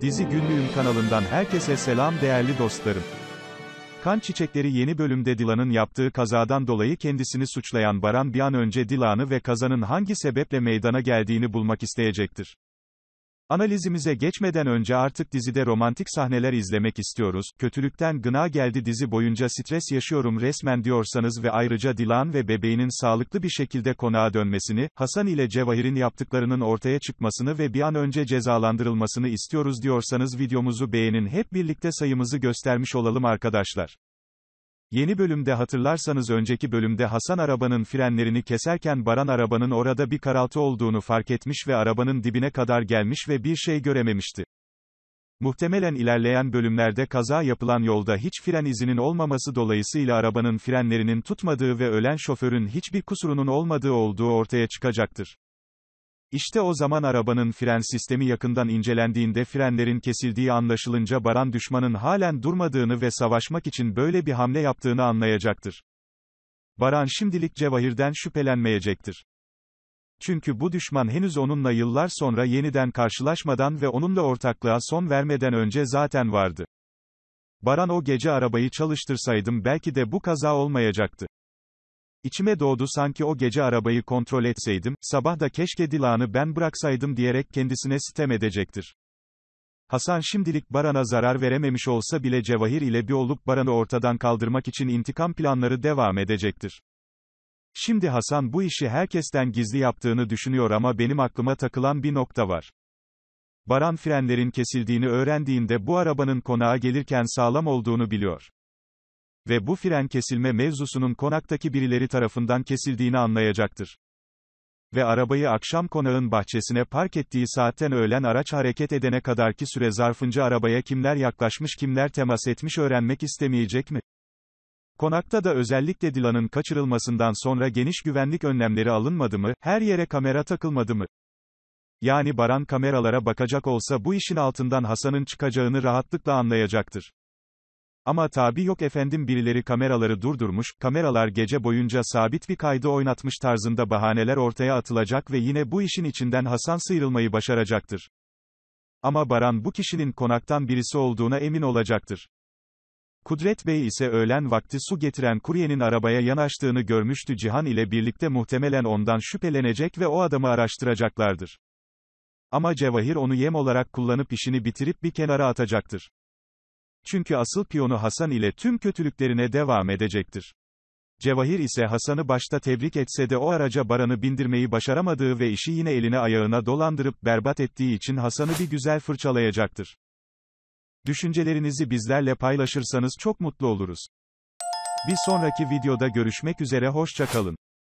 Dizi Günlüğüm kanalından herkese selam değerli dostlarım. Kan Çiçekleri yeni bölümde Dilan'ın yaptığı kazadan dolayı kendisini suçlayan Baran bir an önce Dilan'ı ve kazanın hangi sebeple meydana geldiğini bulmak isteyecektir. Analizimize geçmeden önce artık dizide romantik sahneler izlemek istiyoruz. Kötülükten gına geldi dizi boyunca stres yaşıyorum resmen diyorsanız ve ayrıca Dilan ve bebeğinin sağlıklı bir şekilde konağa dönmesini, Hasan ile Cevahir'in yaptıklarının ortaya çıkmasını ve bir an önce cezalandırılmasını istiyoruz diyorsanız videomuzu beğenin hep birlikte sayımızı göstermiş olalım arkadaşlar. Yeni bölümde hatırlarsanız önceki bölümde Hasan arabanın frenlerini keserken Baran arabanın orada bir karaltı olduğunu fark etmiş ve arabanın dibine kadar gelmiş ve bir şey görememişti. Muhtemelen ilerleyen bölümlerde kaza yapılan yolda hiç fren izinin olmaması dolayısıyla arabanın frenlerinin tutmadığı ve ölen şoförün hiçbir kusurunun olmadığı olduğu ortaya çıkacaktır. İşte o zaman arabanın fren sistemi yakından incelendiğinde frenlerin kesildiği anlaşılınca Baran düşmanın halen durmadığını ve savaşmak için böyle bir hamle yaptığını anlayacaktır. Baran şimdilik Cevahir'den şüphelenmeyecektir. Çünkü bu düşman henüz onunla yıllar sonra yeniden karşılaşmadan ve onunla ortaklığa son vermeden önce zaten vardı. Baran o gece arabayı çalıştırsaydım belki de bu kaza olmayacaktı. İçime doğdu sanki o gece arabayı kontrol etseydim, sabah da keşke Dilan'ı ben bıraksaydım diyerek kendisine sitem edecektir. Hasan şimdilik Baran'a zarar verememiş olsa bile Cevahir ile bir olup Baran'ı ortadan kaldırmak için intikam planları devam edecektir. Şimdi Hasan bu işi herkesten gizli yaptığını düşünüyor ama benim aklıma takılan bir nokta var. Baran frenlerin kesildiğini öğrendiğinde bu arabanın konağa gelirken sağlam olduğunu biliyor. Ve bu fren kesilme mevzusunun konaktaki birileri tarafından kesildiğini anlayacaktır. Ve arabayı akşam konağın bahçesine park ettiği saatten öğlen araç hareket edene kadarki süre zarfınca arabaya kimler yaklaşmış kimler temas etmiş öğrenmek istemeyecek mi? Konakta da özellikle Dilan'ın kaçırılmasından sonra geniş güvenlik önlemleri alınmadı mı, her yere kamera takılmadı mı? Yani Baran kameralara bakacak olsa bu işin altından Hasan'ın çıkacağını rahatlıkla anlayacaktır. Ama tabi yok efendim birileri kameraları durdurmuş, kameralar gece boyunca sabit bir kaydı oynatmış tarzında bahaneler ortaya atılacak ve yine bu işin içinden Hasan sıyrılmayı başaracaktır. Ama Baran bu kişinin konaktan birisi olduğuna emin olacaktır. Kudret Bey ise öğlen vakti su getiren kuryenin arabaya yanaştığını görmüştü Cihan ile birlikte muhtemelen ondan şüphelenecek ve o adamı araştıracaklardır. Ama Cevahir onu yem olarak kullanıp işini bitirip bir kenara atacaktır. Çünkü asıl piyonu Hasan ile tüm kötülüklerine devam edecektir. Cevahir ise Hasan'ı başta tebrik etse de o araca Baran'ı bindirmeyi başaramadığı ve işi yine eline ayağına dolandırıp berbat ettiği için Hasan'ı bir güzel fırçalayacaktır. Düşüncelerinizi bizlerle paylaşırsanız çok mutlu oluruz. Bir sonraki videoda görüşmek üzere hoşça kalın.